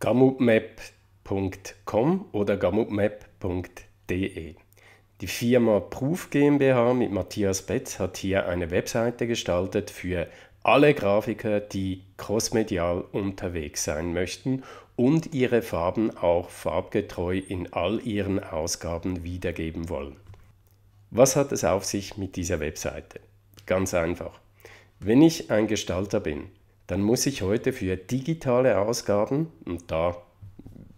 gamutmap.com oder gamutmap.de. Die Firma Proof GmbH mit Matthias Betz hat hier eine Webseite gestaltet für alle Grafiker, die crossmedial unterwegs sein möchten und ihre Farben auch farbgetreu in all ihren Ausgaben wiedergeben wollen. Was hat es auf sich mit dieser Webseite? Ganz einfach. Wenn ich ein Gestalter bin dann muss ich heute für digitale Ausgaben, und da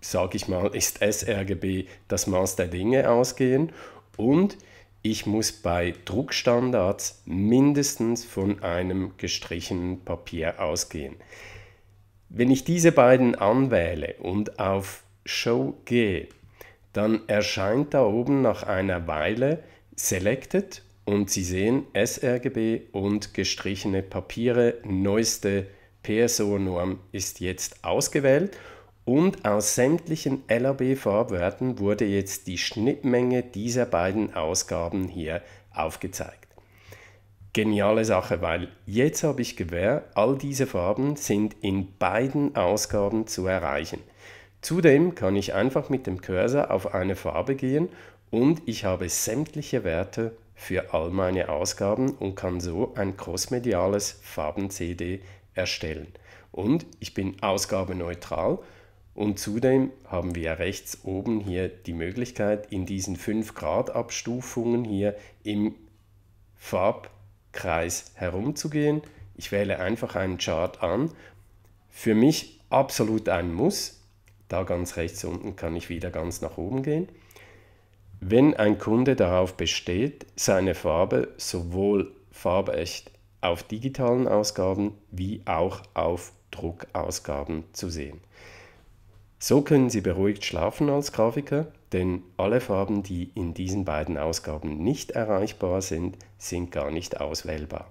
sage ich mal, ist sRGB das Maß der Dinge ausgehen, und ich muss bei Druckstandards mindestens von einem gestrichenen Papier ausgehen. Wenn ich diese beiden anwähle und auf Show gehe, dann erscheint da oben nach einer Weile Selected und Sie sehen sRGB und gestrichene Papiere, neueste Papiere. PSO-Norm ist jetzt ausgewählt und aus sämtlichen LAB-Farbwerten wurde jetzt die Schnittmenge dieser beiden Ausgaben hier aufgezeigt. Geniale Sache, weil jetzt habe ich Gewähr, all diese Farben sind in beiden Ausgaben zu erreichen. Zudem kann ich einfach mit dem Cursor auf eine Farbe gehen und ich habe sämtliche Werte für all meine Ausgaben und kann so ein crossmediales Farben-CD erstellen. Und ich bin ausgabeneutral und zudem haben wir rechts oben hier die Möglichkeit, in diesen 5 Grad Abstufungen hier im Farbkreis herumzugehen. Ich wähle einfach einen Chart an. Für mich absolut ein Muss. Da ganz rechts unten kann ich wieder ganz nach oben gehen. Wenn ein Kunde darauf besteht, seine Farbe sowohl farbecht auf digitalen Ausgaben wie auch auf Druckausgaben zu sehen. So können Sie beruhigt schlafen als Grafiker, denn alle Farben, die in diesen beiden Ausgaben nicht erreichbar sind, sind gar nicht auswählbar.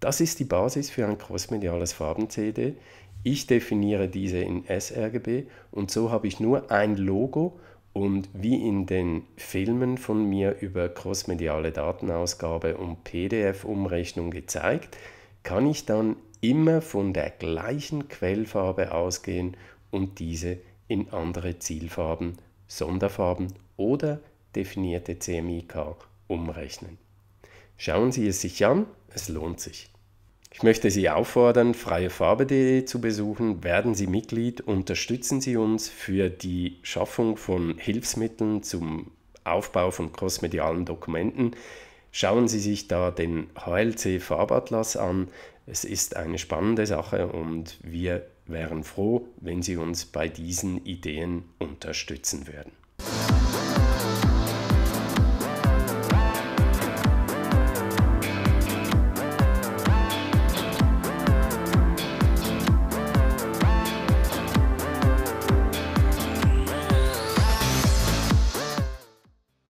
Das ist die Basis für ein crossmediales Farben-CD. Ich definiere diese in sRGB und so habe ich nur ein Logo und wie in den Filmen von mir über crossmediale Datenausgabe und PDF-Umrechnung gezeigt, kann ich dann immer von der gleichen Quellfarbe ausgehen und diese in andere Zielfarben, Sonderfarben oder definierte CMYK umrechnen. Schauen Sie es sich an, es lohnt sich. Ich möchte Sie auffordern, freiefarbe.de zu besuchen. Werden Sie Mitglied, unterstützen Sie uns für die Schaffung von Hilfsmitteln zum Aufbau von crossmedialen Dokumenten. Schauen Sie sich da den HLC Farbatlas an. Es ist eine spannende Sache und wir wären froh, wenn Sie uns bei diesen Ideen unterstützen würden.